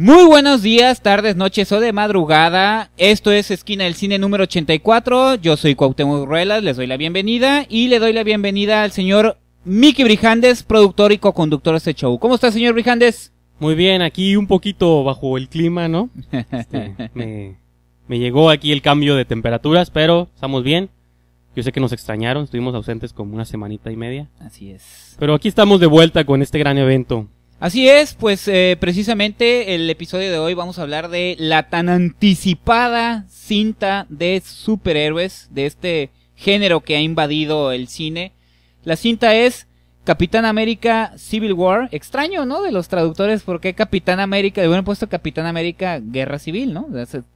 Muy buenos días, tardes, noches o de madrugada. Esto es Esquina del Cine número 84. Yo soy Cuauhtémoc Ruelas, les doy la bienvenida y le doy la bienvenida al señor Mickey Brijandes, productor y coconductor de este show. ¿Cómo está, señor Brijandes? Muy bien, aquí un poquito bajo el clima, ¿no? Este, me llegó aquí el cambio de temperaturas, pero estamos bien. Yo sé que nos extrañaron, estuvimos ausentes como una semanita y media. Así es. Pero aquí estamos de vuelta con este gran evento Así es, pues eh, precisamente el episodio de hoy vamos a hablar de la tan anticipada cinta de superhéroes, de este género que ha invadido el cine. La cinta es Capitán América Civil War. Extraño, ¿no? De los traductores, porque Capitán América, de hubieran puesto Capitán América Guerra Civil, ¿no?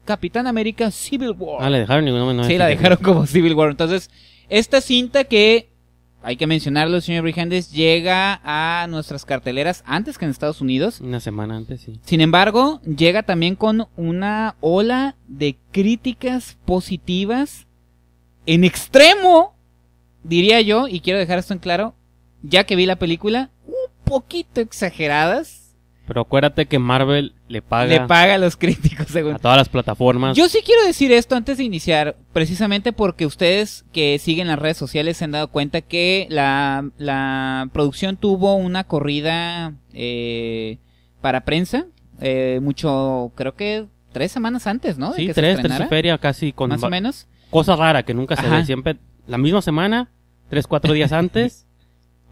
Capitán América Civil War. Ah, ¿le dejaron ningún nombre. No sí, la dejaron como Civil War. Entonces, esta cinta que hay que mencionarlo, señor Brijandes llega a nuestras carteleras antes que en Estados Unidos. Una semana antes, sí. Sin embargo, llega también con una ola de críticas positivas en extremo, diría yo, y quiero dejar esto en claro, ya que vi la película, un poquito exageradas pero acuérdate que Marvel le paga. Le paga a los críticos, según. A todas las plataformas. Yo sí quiero decir esto antes de iniciar, precisamente porque ustedes que siguen las redes sociales se han dado cuenta que la, la producción tuvo una corrida eh, para prensa, eh, mucho, creo que tres semanas antes, ¿no? De sí, que tres, tres feria casi con. Más o menos. Cosa rara que nunca se ve, siempre la misma semana, tres, cuatro días antes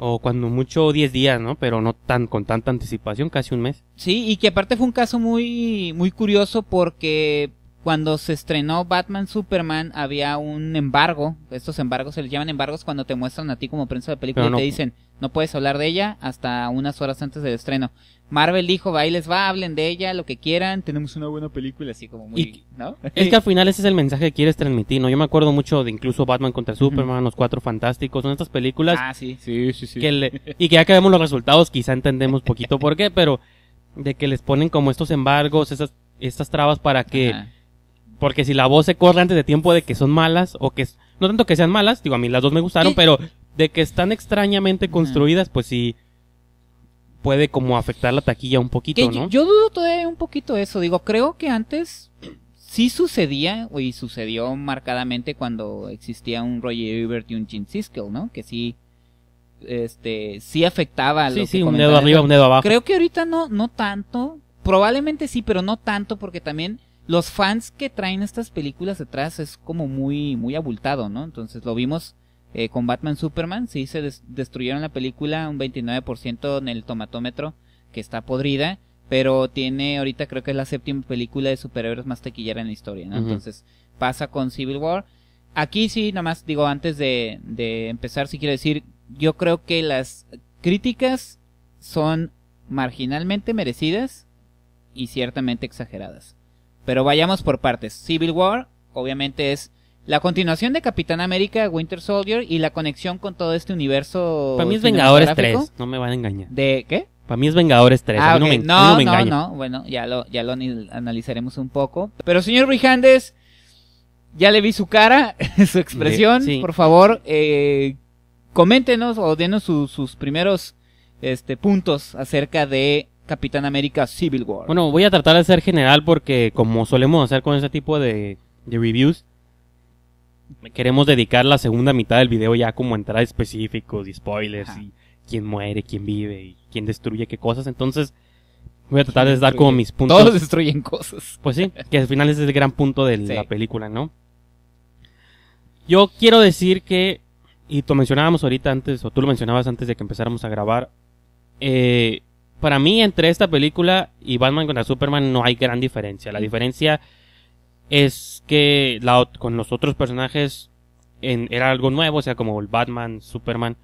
o cuando mucho 10 días, ¿no? Pero no tan con tanta anticipación, casi un mes. Sí, y que aparte fue un caso muy muy curioso porque cuando se estrenó Batman Superman había un embargo, estos embargos se les llaman embargos cuando te muestran a ti como prensa de película y te dicen, no puedes hablar de ella hasta unas horas antes del estreno. Marvel dijo, ahí les va, hablen de ella, lo que quieran, tenemos una buena película, así como muy... ¿no? Es que al final ese es el mensaje que quieres transmitir, ¿no? Yo me acuerdo mucho de incluso Batman contra Superman, Los Cuatro Fantásticos, son estas películas... Ah, sí. Sí, sí, sí. Que le, y que ya que vemos los resultados quizá entendemos poquito por qué, pero de que les ponen como estos embargos, esas, estas trabas para que... Porque si la voz se corre antes de tiempo de que son malas, o que... No tanto que sean malas, digo, a mí las dos me gustaron, pero de que están extrañamente construidas, pues sí puede como afectar la taquilla un poquito, ¿no? Yo dudo todavía un poquito eso. Digo, creo que antes sí sucedía, y sucedió marcadamente cuando existía un Roger Ebert y un Gene Siskel, ¿no? Que sí, este, sí afectaba a sí, sí, un dedo arriba, un dedo abajo. Creo que ahorita no, no tanto. Probablemente sí, pero no tanto porque también los fans que traen estas películas detrás es como muy, muy abultado, ¿no? Entonces lo vimos eh, con Batman Superman sí se destruyeron la película un 29% en el tomatómetro, que está podrida, pero tiene ahorita creo que es la séptima película de superhéroes más taquillera en la historia, ¿no? Entonces pasa con Civil War. Aquí sí, nomás digo, antes de, de empezar, sí quiero decir, yo creo que las críticas son marginalmente merecidas y ciertamente exageradas. Pero vayamos por partes. Civil War, obviamente, es la continuación de Capitán América, Winter Soldier y la conexión con todo este universo. Para mí es Vengadores 3, no me van a engañar. ¿De qué? Para mí es Vengadores 3. Ah, no, me, no, no, no, bueno, ya lo, ya lo analizaremos un poco. Pero señor Brijandes, ya le vi su cara, su expresión. Por favor, eh, coméntenos o denos sus primeros este, puntos acerca de Capitán América Civil War. Bueno, voy a tratar de ser general porque como solemos hacer con este tipo de, de reviews, queremos dedicar la segunda mitad del video ya como a entrar específicos y spoilers y quién muere, quién vive y quién destruye qué cosas. Entonces, voy a tratar de dar como mis puntos. Todos destruyen cosas. Pues sí, que al final es el gran punto de la película, ¿no? Yo quiero decir que, y tú mencionábamos ahorita antes, o tú lo mencionabas antes de que empezáramos a grabar, eh, para mí entre esta película y Batman contra Superman no hay gran diferencia. La diferencia es que la, con los otros personajes en, era algo nuevo, o sea, como el Batman, Superman.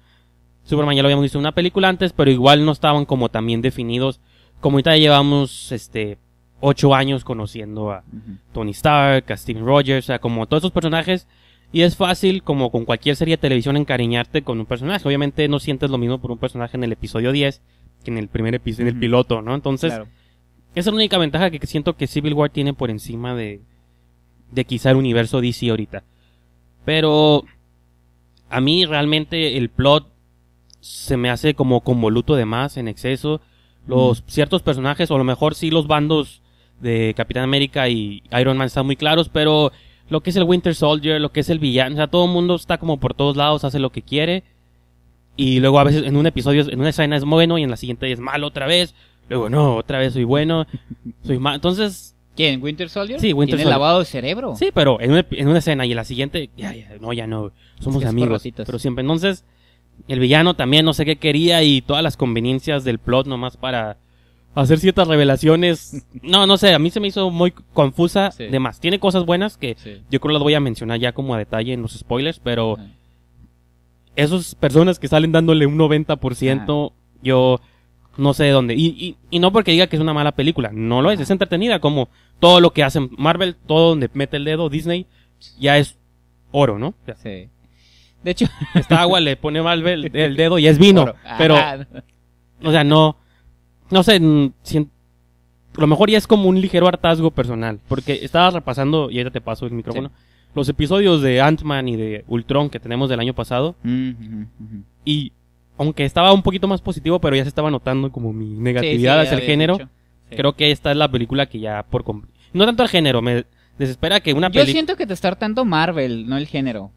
Superman ya lo habíamos visto en una película antes, pero igual no estaban como tan bien definidos. Como ahorita ya llevamos, este, ocho años conociendo a Tony Stark, a Steven Rogers, o sea, como todos esos personajes. Y es fácil, como con cualquier serie de televisión, encariñarte con un personaje. Obviamente no sientes lo mismo por un personaje en el episodio 10 que en el primer episodio, en el piloto, ¿no? Entonces, esa es la única ventaja que siento que Civil War tiene por encima de, de quizá el universo DC ahorita. Pero a mí realmente el plot se me hace como convoluto de más, en exceso. Los ciertos personajes, o a lo mejor sí los bandos de Capitán América y Iron Man están muy claros, pero lo que es el Winter Soldier, lo que es el villano, o sea, todo el mundo está como por todos lados, hace lo que quiere. Y luego a veces en un episodio, en una escena es bueno y en la siguiente es malo otra vez. Luego, no, otra vez soy bueno, soy malo. Entonces, ¿Quién? ¿Winter Soldier? Sí, Winter ¿Tiene lavado de cerebro. Sí, pero en una, escena y en la siguiente, ya, ya, no, ya no. Somos amigos. Pero siempre. Entonces, el villano también no sé qué quería y todas las conveniencias del plot nomás para hacer ciertas revelaciones. no, no sé, a mí se me hizo muy confusa. además, tiene cosas buenas que yo creo las voy a mencionar ya como a detalle en los spoilers, pero. Esas personas que salen dándole un 90%, yo no sé de dónde. Y, y, no porque diga que es una mala película, no lo es, es entretenida como todo lo que hace Marvel, todo donde mete el dedo Disney, ya es oro, ¿no? Sí. De hecho, esta agua le pone Marvel el dedo y es vino, pero, ah. o sea, no, no sé, a lo mejor ya es como un ligero hartazgo personal, porque estabas repasando, y ahorita te paso el micrófono, los episodios de Ant-Man y de Ultron que tenemos del año pasado, mm, y aunque estaba un poquito más positivo, pero ya se estaba notando como mi negatividad hacia el género. Creo que esta es la película que ya por no tanto el género, me desespera que una película Yo siento que te está hartando Marvel, no el género.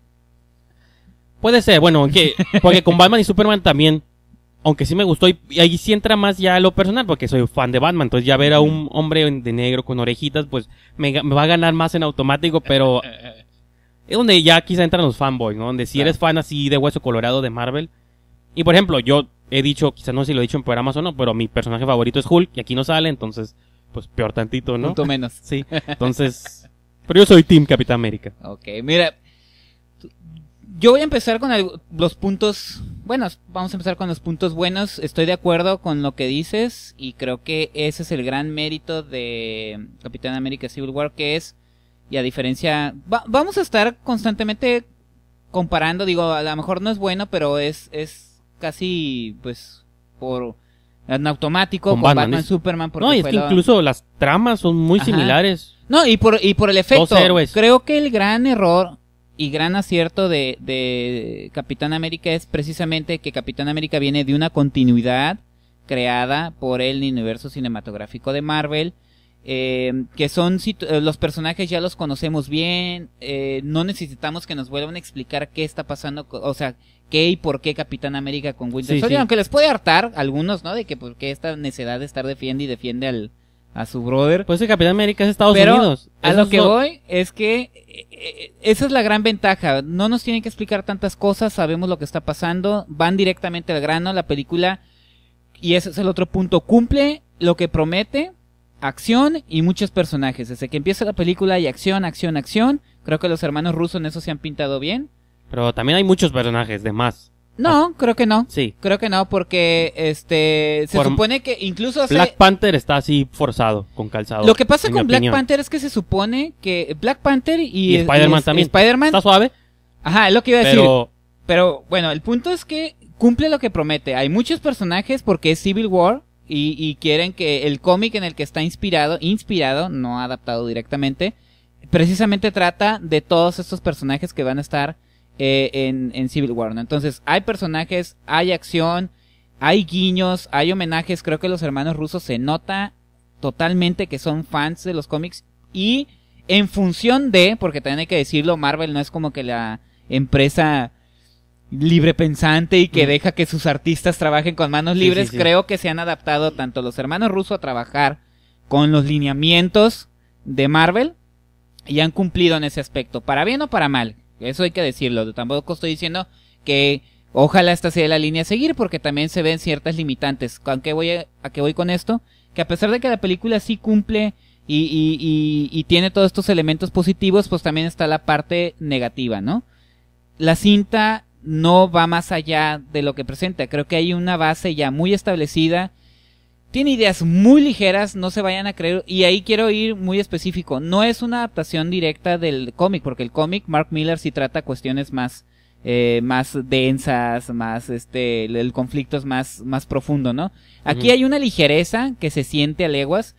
Puede ser, bueno, que porque con Batman y Superman también aunque sí me gustó y, ahí sí entra más ya lo personal porque soy fan de Batman, entonces ya ver a un hombre de negro con orejitas pues me, va a ganar más en automático, pero es donde ya quizá entran los fanboys, ¿no? Donde si eres fan así de hueso colorado de Marvel, y por ejemplo, yo he dicho, quizás no sé si lo he dicho en programas o no, pero mi personaje favorito es Hulk y aquí no sale, entonces, pues peor tantito, ¿no? Punto menos. sí, entonces. pero yo soy Team Capitán América. Ok, mira. Yo voy a empezar con los puntos buenos. Vamos a empezar con los puntos buenos. Estoy de acuerdo con lo que dices y creo que ese es el gran mérito de Capitán América Civil War, que es, y a diferencia, vamos a estar constantemente comparando, digo, a lo mejor no es bueno, pero es, es casi, pues, por en automático con, Batman, Superman. no, es que incluso las tramas son muy similares. No, y por, y por el efecto, creo que el gran error y gran acierto de, Capitán América es precisamente que Capitán América viene de una continuidad creada por el universo cinematográfico de Marvel. Eh, que son eh, los personajes ya los conocemos bien, eh, no necesitamos que nos vuelvan a explicar qué está pasando, o sea, qué y por qué Capitán América con Winter Soldier, aunque les puede hartar algunos, ¿no? De que por pues, qué esta necesidad de estar defiende y defiende al a su brother. Pues el Capitán América es Estados Unidos. A lo que voy es que eh, eh, esa es la gran ventaja. No nos tienen que explicar tantas cosas, sabemos lo que está pasando, van directamente al grano, la película y ese es el otro punto. Cumple lo que promete, acción y muchos personajes. Desde que empieza la película y acción, acción, acción. Creo que los hermanos rusos en eso se han pintado bien. Pero también hay muchos personajes de más. No, ah. creo que no. Sí. Creo que no, porque este se supone que incluso Black Panther está así forzado, con calzado. Lo que pasa con Black Panther es que se supone que Black Panther y, y Spider-Man también. Spider está suave. Ajá, es lo que iba a decir. Pero... pero bueno, el punto es que cumple lo que promete. Hay muchos personajes porque es Civil War, y, y, quieren que el cómic en el que está inspirado, inspirado, no adaptado directamente, precisamente trata de todos estos personajes que van a estar eh, en, Civil War, Entonces, hay personajes, hay acción, hay guiños, hay homenajes. Creo que los hermanos rusos se nota totalmente que son fans de los cómics. Y en función de, porque también hay que decirlo, Marvel no es como que la empresa libre pensante y que mm. deja que sus artistas trabajen con manos libres, creo que se han adaptado tanto los hermanos rusos a trabajar con los lineamientos de Marvel y han cumplido en ese aspecto, para bien o para mal. Eso hay que decirlo. Tampoco estoy diciendo que ojalá esta sea la línea a seguir porque también se ven ciertas limitantes. ¿A qué voy, a, voy con esto? Que a pesar de que la película sí cumple y, y, tiene todos estos elementos positivos, pues también está la parte negativa, ¿no? La cinta no va más allá de lo que presenta. Creo que hay una base ya muy establecida tiene ideas muy ligeras, no se vayan a creer. Y ahí quiero ir muy específico. No es una adaptación directa del cómic, porque el cómic, Mark Miller sí trata cuestiones más, eh, más densas, más, este, el conflicto es más, más profundo, ¿no? Aquí hay una ligereza que se siente a leguas,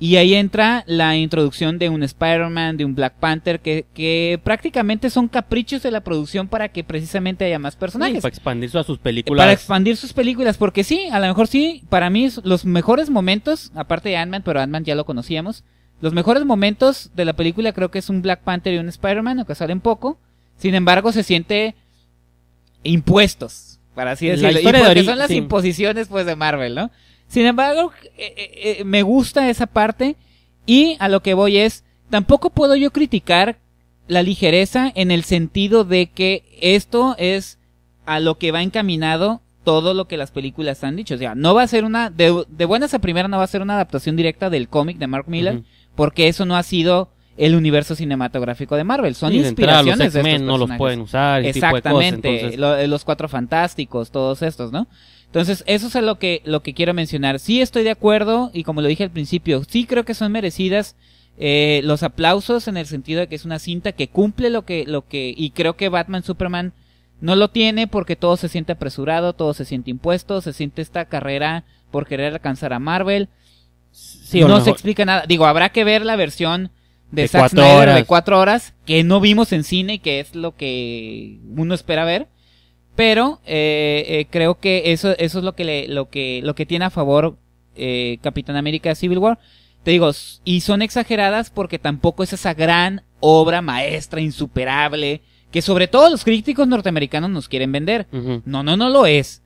y ahí entra la introducción de un Spider-Man, de un Black Panther, que, que, prácticamente son caprichos de la producción para que precisamente haya más personajes. para expandir sus eh, películas. Para expandir sus películas, porque sí, a lo mejor sí, para mí los mejores momentos, aparte de Ant-Man, pero Ant-Man ya lo conocíamos, los mejores momentos de la película creo que es un Black Panther y un Spider-Man, aunque salen poco. Sin embargo, se siente impuestos, para así decirlo. y porque son las imposiciones pues de Marvel, ¿no? Sin embargo, eh, eh, eh, me gusta esa parte y a lo que voy es, tampoco puedo yo criticar la ligereza en el sentido de que esto es a lo que va encaminado todo lo que las películas han dicho. O sea, no va a ser una, de, buenas a primera no va a ser una adaptación directa del cómic de Mark Miller, porque eso no ha sido el universo cinematográfico de Marvel. Son inspiraciones de estos no los pueden usar. Exactamente, los cuatro fantásticos, todos estos, ¿no? Entonces, eso es lo que, lo que quiero mencionar. Sí estoy de acuerdo, y como lo dije al principio, sí creo que son merecidas eh, los aplausos en el sentido de que es una cinta que cumple lo que, lo que, y creo que Batman Superman no lo tiene porque todo se siente apresurado, todo se siente impuesto, se siente esta carrera por querer alcanzar a Marvel. no se explica nada. Digo, habrá que ver la versión de, Zack de cuatro horas que no vimos en cine y que es lo que uno espera ver. Pero eh, eh, creo que eso, eso es lo que, lo, que, lo que tiene a favor eh, Capitán América Civil War. Te digo, y son exageradas porque tampoco es esa gran obra maestra insuperable que sobre todo los críticos norteamericanos nos quieren vender. No, no, no lo es.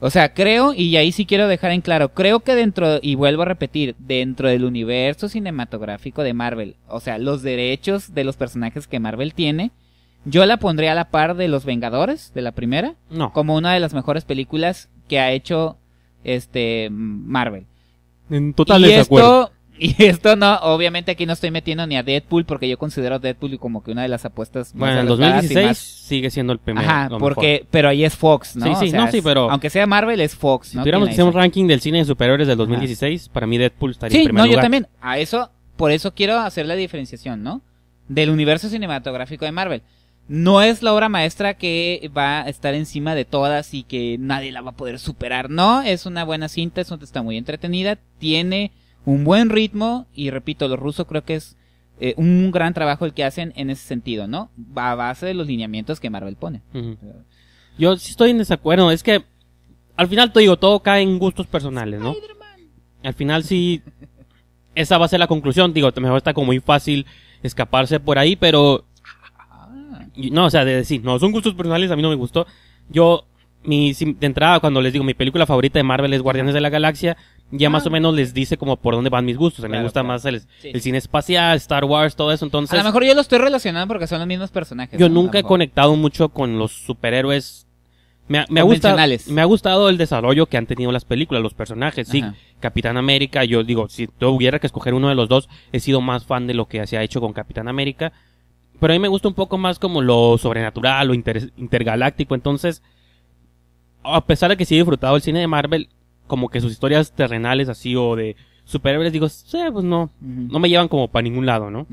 O sea, creo, y ahí sí quiero dejar en claro, creo que dentro, y vuelvo a repetir, dentro del universo cinematográfico de Marvel, o sea, los derechos de los personajes que Marvel tiene, yo la pondría a la par de Los Vengadores, de la primera, como una de las mejores películas que ha hecho este Marvel. En total y Esto, y esto no, obviamente aquí no estoy metiendo ni a Deadpool porque yo considero a Deadpool como que una de las apuestas más Bueno, en 2016 sigue siendo el primero. Ajá, porque pero ahí es Fox, ¿no? Sí, sí, no, sí, pero aunque sea Marvel es Fox, ¿no? Si tuviéramos que hacer un ranking del cine de superiores del 2016, para mí Deadpool estaría sí, en primer no, yo también. A eso por eso quiero hacer la diferenciación, ¿no? Del universo cinematográfico de Marvel no es la obra maestra que va a estar encima de todas y que nadie la va a poder superar. No, es una buena cinta, es una, está muy entretenida, tiene un buen ritmo y repito, los rusos creo que es eh, un gran trabajo el que hacen en ese sentido, ¿no? A base de los lineamientos que Marvel pone. Yo sí estoy en desacuerdo, es que al final te digo, todo cae en gustos personales, ¿no? Al final sí, esa va a ser la conclusión, digo, mejor está como muy fácil escaparse por ahí, pero no, o sea, de decir, no, son gustos personales, a mí no me gustó. Yo, mi, de entrada, cuando les digo, mi película favorita de Marvel es Guardianes de la Galaxia, ya más ah. o menos les dice como por dónde van mis gustos. A mí me gusta más el, cine espacial, Star Wars, todo eso, entonces... A lo mejor yo lo estoy relacionando porque son los mismos personajes. Yo nunca he conectado mucho con los superhéroes me ha, me, ha gustado, me ha, gustado, el desarrollo que han tenido las películas, los personajes. Sí, Capitán América, yo digo, si tuviera que escoger uno de los dos, he sido más fan de lo que se ha hecho con Capitán América. Pero a mí me gusta un poco más como lo sobrenatural, lo intergaláctico. Entonces, a pesar de que sí he disfrutado el cine de Marvel, como que sus historias terrenales así o de superhéroes, digo, sí, pues no, no me llevan como para ningún lado, ¿no?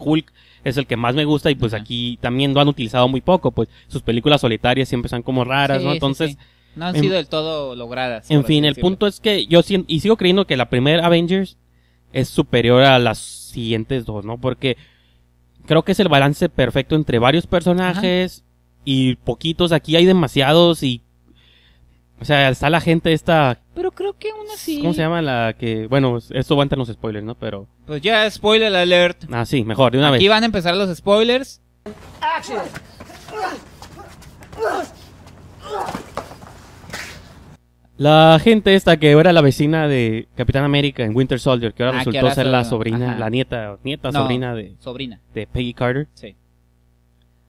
Hulk es el que más me gusta y pues aquí también lo han utilizado muy poco, pues sus películas solitarias siempre son como raras, ¿no? Entonces... No han sido del todo logradas. En fin, el punto es que yo siento, y sigo creyendo que la primera Avengers es superior a las siguientes dos, ¿no? Porque creo que es el balance perfecto entre varios personajes y poquitos. Aquí hay demasiados y. O sea, está la gente esta. Pero creo que aún así. ¿Cómo se llama la que.? Bueno, esto va a los spoilers, ¿no? Pero. Pues ya, spoiler alert. Ah, sí, mejor, de una vez. Aquí van a empezar los spoilers. La gente esta que era la vecina de Capitán América en Winter Soldier, que ahora ah, resultó ser la sobrina, la nieta, nieta, sobrina de sobrina de Peggy Carter. Sí.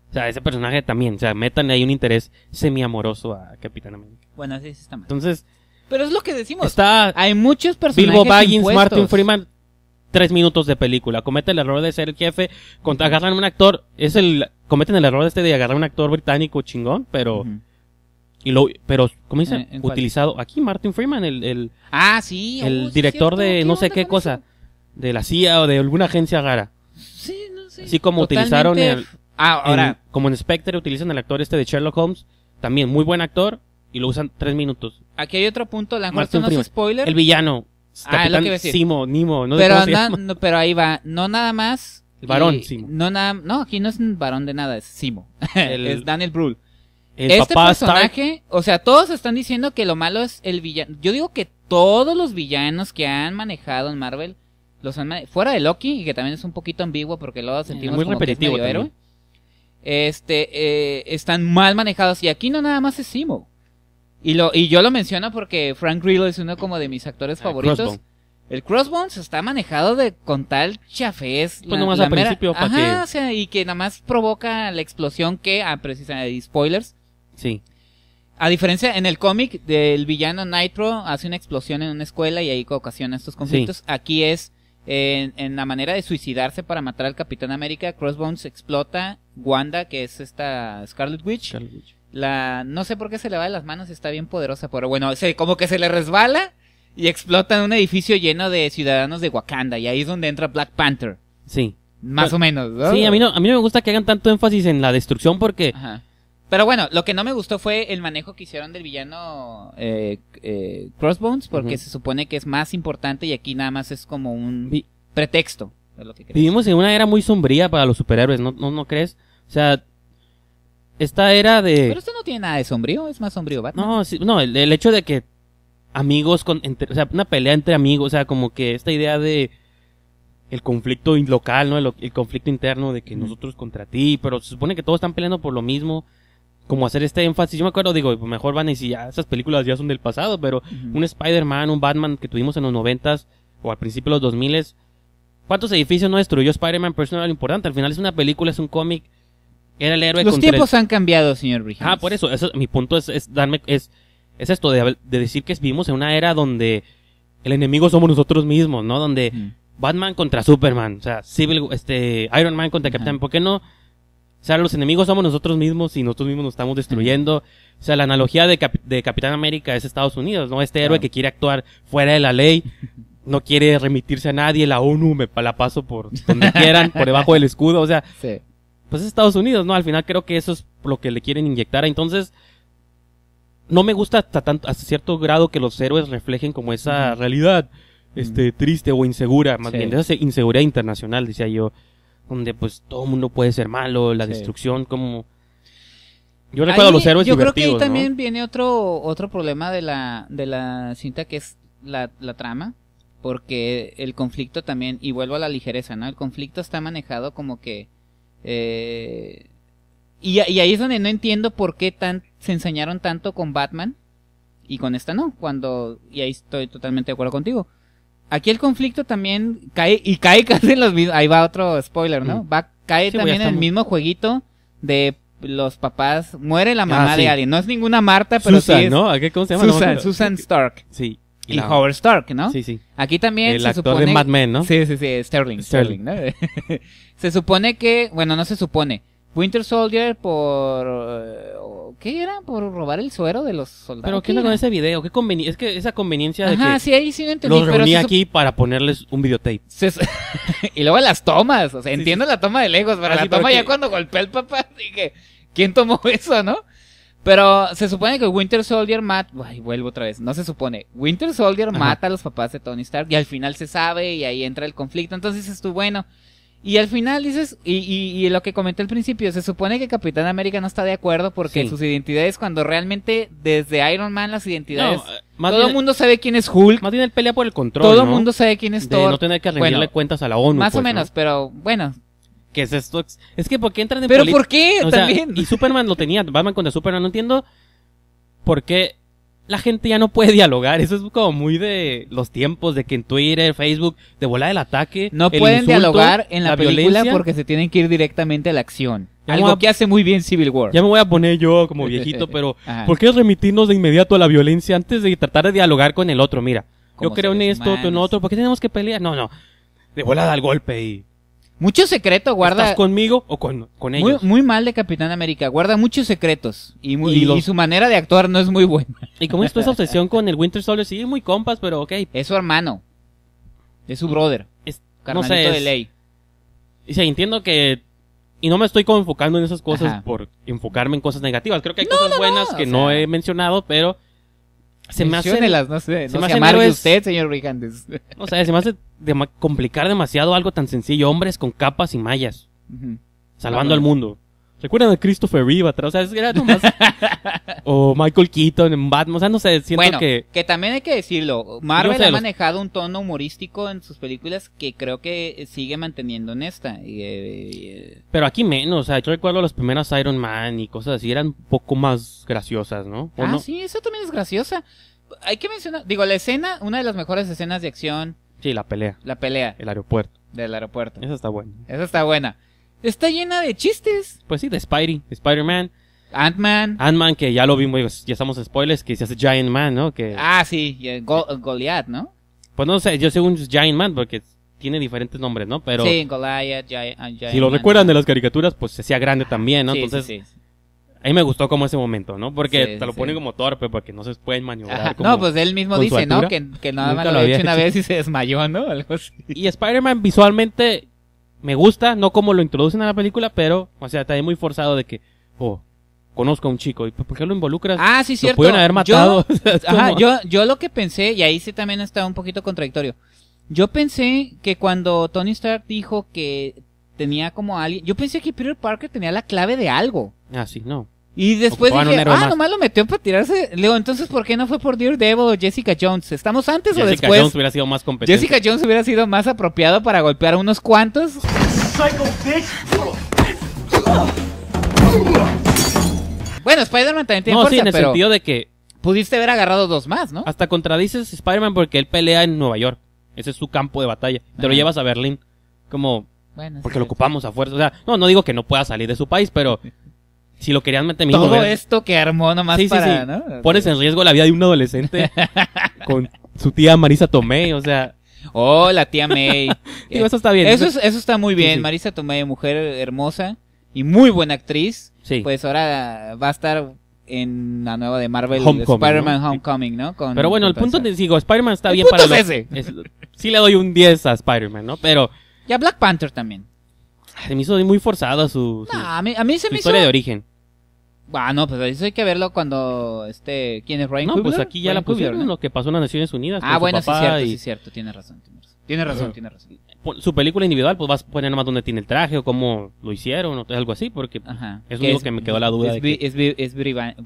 O sea, ese personaje también, o sea, metan ahí un interés semi-amoroso a Capitán América. Bueno, así está mal. Entonces, pero es lo que decimos. Está hay muchos personajes Bilbo Baggins, Martin Freeman, tres minutos de película. Cometen el error de ser el jefe, Contra, agarran un actor, es el cometen el error este de agarrar un actor británico chingón, pero y lo, pero, ¿cómo dice? Eh, Utilizado. Aquí Martin Freeman, el, el ah, sí, oh, el director de no sé qué cosa, de la CIA o de alguna agencia gara Sí, no sé. Así como utilizaron el, ah, ahora. como en Spectre utilizan el actor este de Sherlock Holmes, también muy buen actor, y lo usan tres minutos. Aquí hay otro punto, la no spoiler. El villano, ah, decir. Simo, Nimo, pero, pero ahí va, no nada más. El varón Simo. No, no, aquí no es un varón de nada, es Simo. es Daniel Brühl este personaje, o sea, todos están diciendo que lo malo es el villano. Yo digo que todos los villanos que han manejado en Marvel los han fuera de Loki y que también es un poquito ambiguo porque lo sentimos muy repetitivo que Este eh, están mal manejados y aquí no nada más es Simo. Y lo y yo lo menciono porque Frank Grillo es uno como de mis actores ah, favoritos. El Crossbones está manejado de con tal chafés. Pues al principio para o sea, y que nada más provoca la explosión que, ah, precisamente, spoilers, Sí. A diferencia, en el cómic del villano Nitro hace una explosión en una escuela y ahí ocasiona estos conflictos. Aquí es en, la manera de suicidarse para matar al Capitán América. Crossbones explota. Wanda, que es esta Scarlet Witch. Scarlet Witch. La, no sé por qué se le va de las manos, está bien poderosa, pero bueno, se, como que se le resbala y explota en un edificio lleno de ciudadanos de Wakanda. Y ahí es donde entra Black Panther. Sí. Más o menos, ¿no? Sí, a mí a mí no me gusta que hagan tanto énfasis en la destrucción porque Ajá. Pero bueno, lo que no me gustó fue el manejo que hicieron del villano eh, eh Crossbones, porque se supone que es más importante y aquí nada más es como un pretexto. Vivimos en una era muy sombría para los superhéroes, ¿no, no, no crees? O sea, esta era de... Pero esto no tiene nada de sombrío, es más sombrío Batman. No, no el, hecho de que amigos, con, o sea, una pelea entre amigos, o sea, como que esta idea de el conflicto local, ¿no? El, conflicto interno de que nosotros contra ti, pero se supone que todos están peleando por lo mismo como hacer este énfasis. Yo me acuerdo, digo, mejor van y si ya esas películas ya son del pasado, pero un Spider-Man, un Batman que tuvimos en los noventas o al principio de los dos miles ¿cuántos edificios no destruyó Spider-Man? Pero lo importante. Al final es una película, es un cómic. Era el héroe. Los tiempos han cambiado, señor Ah, por eso, eso mi punto es, es darme, es, es esto de, decir que vivimos en una era donde el enemigo somos nosotros mismos, ¿no? Donde Batman contra Superman, o sea, Civil, este, Iron Man contra Captain. ¿por qué no? O sea, los enemigos somos nosotros mismos y nosotros mismos nos estamos destruyendo. O sea, la analogía de, de Capitán América es Estados Unidos, ¿no? Este héroe que quiere actuar fuera de la ley, no quiere remitirse a nadie, la ONU me la paso por donde quieran, por debajo del escudo, o sea, pues es Estados Unidos, ¿no? Al final creo que eso es lo que le quieren inyectar. Entonces, no me gusta hasta, tanto, hasta cierto grado que los héroes reflejen como esa realidad este, triste o insegura, más bien, esa inseguridad internacional, decía yo donde pues todo el mundo puede ser malo, la destrucción, como... Yo recuerdo a los héroes Yo creo que ahí también viene otro, otro problema de la, de la cinta que es la, trama, porque el conflicto también, y vuelvo a la ligereza, ¿no? El conflicto está manejado como que... Eh, y, y, ahí es donde no entiendo por qué tan, se enseñaron tanto con Batman y con esta no, cuando... Y ahí estoy totalmente de acuerdo contigo Aquí el conflicto también cae, y cae casi en los mismos, ahí va otro spoiler, ¿no? Mm. Va, cae también en el mismo jueguito de los papás, muere la mamá ah, de alguien. No es ninguna Marta, pero sí es, ¿no? ¿Cómo se llama? Susan, Susan Stark. Sí. Y, Howard Stark, ¿no? Sí, sí. Aquí también el se actor supone... de Mad Men, ¿no? Sí, sí, sí, Sterling, Sterling ¿no? se supone que, bueno, no se supone. Winter Soldier por... Eh, ¿Qué era? Por robar el suero de los soldados. Pero ¿qué onda con ese video? ¿Qué es que esa conveniencia de sí, ahí sí entendí, los reuní aquí para ponerles un videotape. y luego las tomas. O sea, entiendo la toma de lejos, pero ah, la toma ya cuando golpea el papá. Dije, ¿quién tomó eso, no? Pero se supone que Winter Soldier mata... Ay, vuelvo otra vez. No se supone. Winter Soldier mata a los papás de Tony Stark y al final se sabe y ahí entra el conflicto. Entonces estuvo bueno... Y al final dices, y, y, lo que comenté al principio, se supone que Capitán América no está de acuerdo porque sus identidades, cuando realmente desde Iron Man las identidades... Eh, todo el mundo sabe quién es Hulk. Más bien él pelea por el control. Todo el mundo sabe quién es Thor. no tener que rendirle cuentas a la ONU. Más o pues, menos, pero bueno, ¿Qué es esto? Es que ¿por qué entran en ¿Pero por qué? Y Superman lo tenía, Batman contra Superman, no entiendo por qué la gente ya no puede dialogar. Eso es como muy de los tiempos de que en Twitter, Facebook, de volar el ataque. No pueden dialogar en la, película violencia. porque se tienen que ir directamente a la acción. Algo que hace muy bien Civil War. Ya me voy a poner yo como viejito, pero ¿por qué remitirnos de inmediato a la violencia antes de tratar de dialogar con el otro? Mira, yo creo en esto, tú en otro, ¿por qué tenemos que pelear? No, no. De volada al golpe y mucho secreto guarda. ¿Estás conmigo o con, con ellos? Muy, mal de Capitán América. Guarda muchos secretos. Y, su manera de actuar no es muy buena. Y como es esa obsesión con el Winter Soldier, sí, muy compas, pero ok. Es su hermano. Es su brother. Es, carnalito no de ley. Y se entiendo que. Y no me estoy como enfocando en esas cosas por enfocarme en cosas negativas. Creo que hay cosas buenas que no he mencionado, pero se me hace. No Se usted, señor Brigantes. O sea, se me hace complicar demasiado algo tan sencillo. Hombres con capas y mallas. Salvando al mundo. ¿Recuerdan a Christopher Reeve O sea, era o Michael Keaton en Batman. O sea, no sé, siento que... también hay que decirlo. Marvel ha manejado un tono humorístico en sus películas que creo que sigue manteniendo en esta. Eh, eh, Pero aquí menos. O sea, yo recuerdo las primeras Iron Man y cosas así. Eran un poco más graciosas, ¿no? ah, sí, esa también es graciosa. Hay que mencionar... Digo, la escena... Una de las mejores escenas de acción... Sí, la pelea. La pelea. El aeropuerto. Del aeropuerto. Esa está buena. Esa está buena. Está llena de chistes. Pues sí, de Spidey, Spider-Man. Ant-Man. Ant-Man, que ya lo vimos, ya estamos en spoilers, que se hace Giant Man, ¿no? Que... Ah, sí, Goliath, ¿no? Pues no sé, yo sé un Giant Man, porque tiene diferentes nombres, ¿no? Pero... Sí, Goliath, ah, Giant, Si lo recuerdan de las caricaturas, pues se hacía grande también, ¿no? Sí, Entonces, sí, sí. A mí me gustó como ese momento, ¿no? Porque te lo pone como torpe, porque no se pueden maniobrar. no, pues él mismo dice, ¿no? Que, nada más lo, lo hecho una vez y se desmayó, ¿no? Algo así. Y Spider-Man visualmente me gusta, no como lo introducen a la película, pero, o sea, también muy forzado de que, oh, conozco a un chico, ¿y por qué lo involucras? Ah, sí, cierto. Lo pudieron haber matado. Yo, ajá, yo, yo lo que pensé, y ahí sí también está un poquito contradictorio. Yo pensé que cuando Tony Stark dijo que tenía como alguien, yo pensé que Peter Parker tenía la clave de algo. Ah, sí, no. Y después dije, ah, nomás lo metió para tirarse. Leo, entonces, ¿por qué no fue por Daredevil o Jessica Jones? ¿Estamos antes o después? Jessica Jones hubiera sido más competente. Jessica Jones hubiera sido más apropiado para golpear a unos cuantos. Bueno, Spider-Man también tiene no, sí, en el sentido de que... Pudiste haber agarrado dos más, ¿no? Hasta contradices Spider-Man porque él pelea en Nueva York. Ese es su campo de batalla. Te lo llevas a Berlín. Como... Bueno, porque lo ocupamos a fuerza. O sea, no, no digo que no pueda salir de su país, pero si lo querían meter Todo esto que armó nomás para, Pones en riesgo la vida de un adolescente con su tía Marisa Tomei, o sea. Oh, la tía May. eso está bien. Eso, está muy bien. Marisa Tomei, mujer hermosa y muy buena actriz. Sí. Pues ahora va a estar en la nueva de Marvel, Spider-Man Homecoming, ¿no? pero bueno, el punto es digo, Spider-Man está bien para... Es sí le doy un 10 a Spider-Man, ¿no? Pero... Y a Black Panther también. Se me hizo muy forzado su, historia de origen. Ah, no, pues eso hay que verlo cuando este quién es Ryan No, pues aquí ya la pusieron lo que pasó en las Naciones Unidas. Ah, bueno, su papá sí, cierto, y... sí, cierto, tiene razón, tiene razón. Tiene razón, Su película individual, pues vas a poner nomás donde tiene el traje o cómo lo hicieron o algo así, porque es lo que me quedó la duda. de es, es,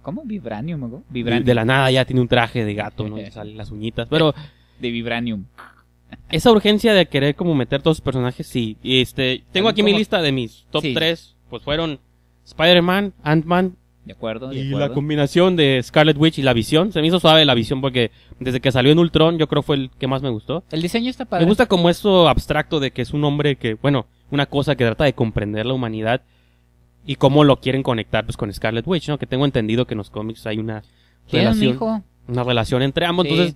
¿cómo? Vibranium, Vibranium. De la nada ya tiene un traje de gato, ¿no? salen las uñitas, pero. de Vibranium. Esa urgencia de querer como meter todos los personajes, sí. Y este, tengo aquí mi lista de mis top tres 3. Pues fueron Spider-Man, Ant-Man. De acuerdo, Y la combinación de Scarlet Witch y la visión. Se me hizo suave la visión porque desde que salió en Ultron, yo creo fue el que más me gustó. El diseño está padre. Me gusta como eso abstracto de que es un hombre que, bueno, una cosa que trata de comprender la humanidad y cómo lo quieren conectar pues con Scarlet Witch, ¿no? Que tengo entendido que en los cómics hay una relación, una relación entre ambos, entonces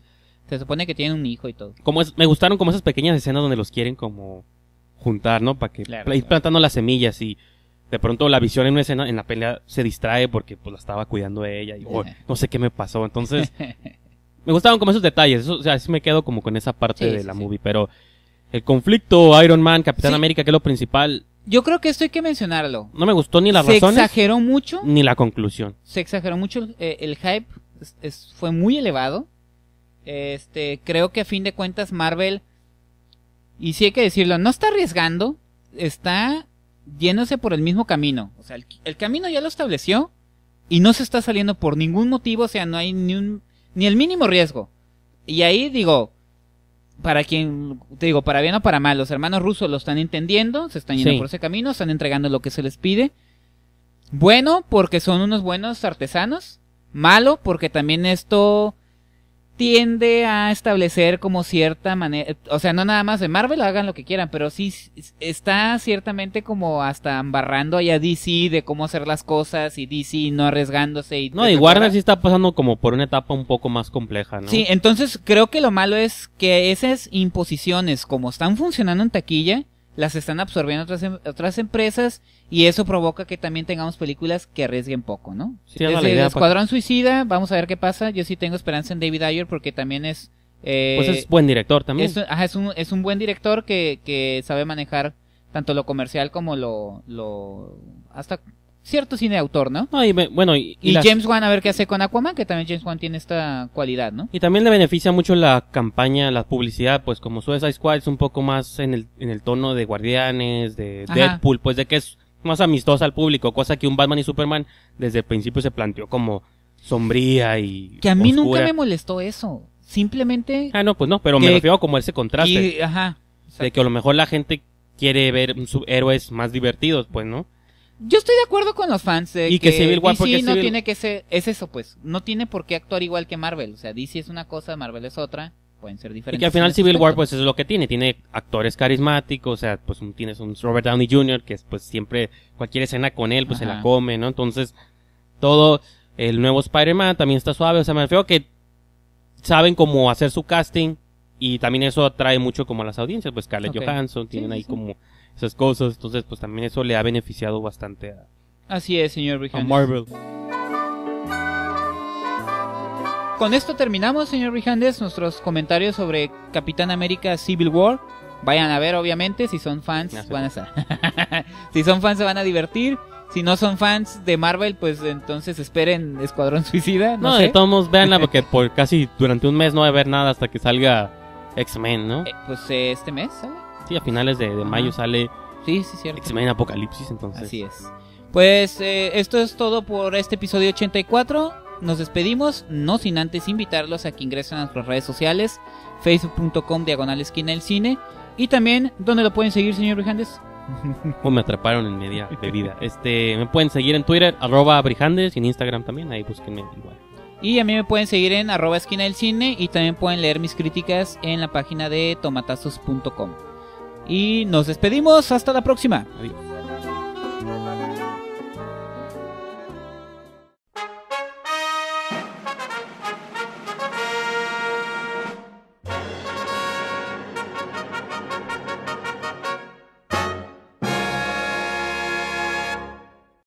se supone que tienen un hijo y todo. Como me gustaron como esas pequeñas escenas donde los quieren como juntar, ¿no? Para que ir plantando las semillas y de pronto la visión en una escena, en la pelea, se distrae porque pues la estaba cuidando ella y oh, no sé qué me pasó. Entonces, me gustaron como esos detalles. o sea, así me quedo como con esa parte de la movie. Pero el conflicto Iron Man, Capitán América, que es lo principal. Yo creo que esto hay que mencionarlo. No me gustó ni la razón. Se exageró mucho. Ni la conclusión. Se exageró mucho. Eh, el hype fue muy elevado. Este, creo que a fin de cuentas Marvel, y sí hay que decirlo, no está arriesgando, está yéndose por el mismo camino. O sea, el, camino ya lo estableció y no se está saliendo por ningún motivo, o sea, no hay ni, un, ni el mínimo riesgo. Y ahí digo, para quien, te digo, para bien o para mal, los hermanos rusos lo están entendiendo, se están yendo por ese camino, están entregando lo que se les pide. Bueno, porque son unos buenos artesanos. Malo, porque también esto tiende a establecer como cierta manera, o sea, no nada más de Marvel, hagan lo que quieran, pero sí está ciertamente como hasta embarrando allá DC de cómo hacer las cosas y DC no arriesgándose. Y no, y Warner sí está pasando como por una etapa un poco más compleja, ¿no? Sí, entonces creo que lo malo es que esas imposiciones, como están funcionando en taquilla, las están absorbiendo otras, em, otras empresas y eso provoca que también tengamos películas que arriesguen poco, ¿no? Sí, la idea, Escuadrón Suicida, vamos a ver qué pasa. Yo sí tengo esperanza en David Ayer porque también es... Eh, pues es buen director también. Es, es, un, es un buen director que, que sabe manejar tanto lo comercial como lo... lo hasta cierto cine de autor, ¿no? no y, bueno, y, y, James Wan a ver qué hace con Aquaman, que también James Wan tiene esta cualidad, ¿no? Y también le beneficia mucho la campaña, la publicidad, pues como Suicide Squad es un poco más en el, en el tono de Guardianes, de Deadpool, pues de que es más amistosa al público, cosa que un Batman y Superman desde el principio se planteó como sombría y que a mí nunca me molestó eso simplemente ah no pues no pero me refiero como ese contraste ajá, de que a lo mejor la gente quiere ver héroes más divertidos pues no yo estoy de acuerdo con los fans de y que, Civil DC no tiene que ser es eso pues, no tiene por qué actuar igual que Marvel, o sea, DC es una cosa, Marvel es otra, pueden ser diferentes. Y que al final Civil War este pues es lo que tiene, tiene actores carismáticos, o sea, pues tienes un Robert Downey Jr. que es pues siempre cualquier escena con él pues se la come, ¿no? Entonces, todo el nuevo Spider-Man también está suave, o sea, me refiero que saben cómo hacer su casting y también eso atrae mucho como a las audiencias, pues Scarlett Johansson tienen ahí como esas cosas. Entonces, pues también eso le ha beneficiado bastante a. Así es, señor Marvel. Con esto terminamos, señor Rijandes nuestros comentarios sobre Capitán América Civil War. Vayan a ver, obviamente, si son fans, van a estar. si son fans, se van a divertir. Si no son fans de Marvel, pues entonces esperen Escuadrón Suicida. No, no sé. de todos modos, porque por casi durante un mes no va a haber nada hasta que salga X-Men, ¿no? Eh, pues eh, este mes, ¿sabes? Sí, a finales de, mayo sale sí, sí, cierto. X-Men Apocalipsis, entonces. Así es. Pues eh, esto es todo por este episodio 84. Nos despedimos, no sin antes invitarlos a que ingresen a nuestras redes sociales, facebook.com diagonal esquina del cine, y también, ¿dónde lo pueden seguir, señor Brijandes? o me atraparon en media bebida. Este, me pueden seguir en Twitter, arroba y en Instagram también, ahí búsquenme igual. Y a mí me pueden seguir en arroba esquina del cine, y también pueden leer mis críticas en la página de tomatazos.com. Y nos despedimos. Hasta la próxima. Adiós.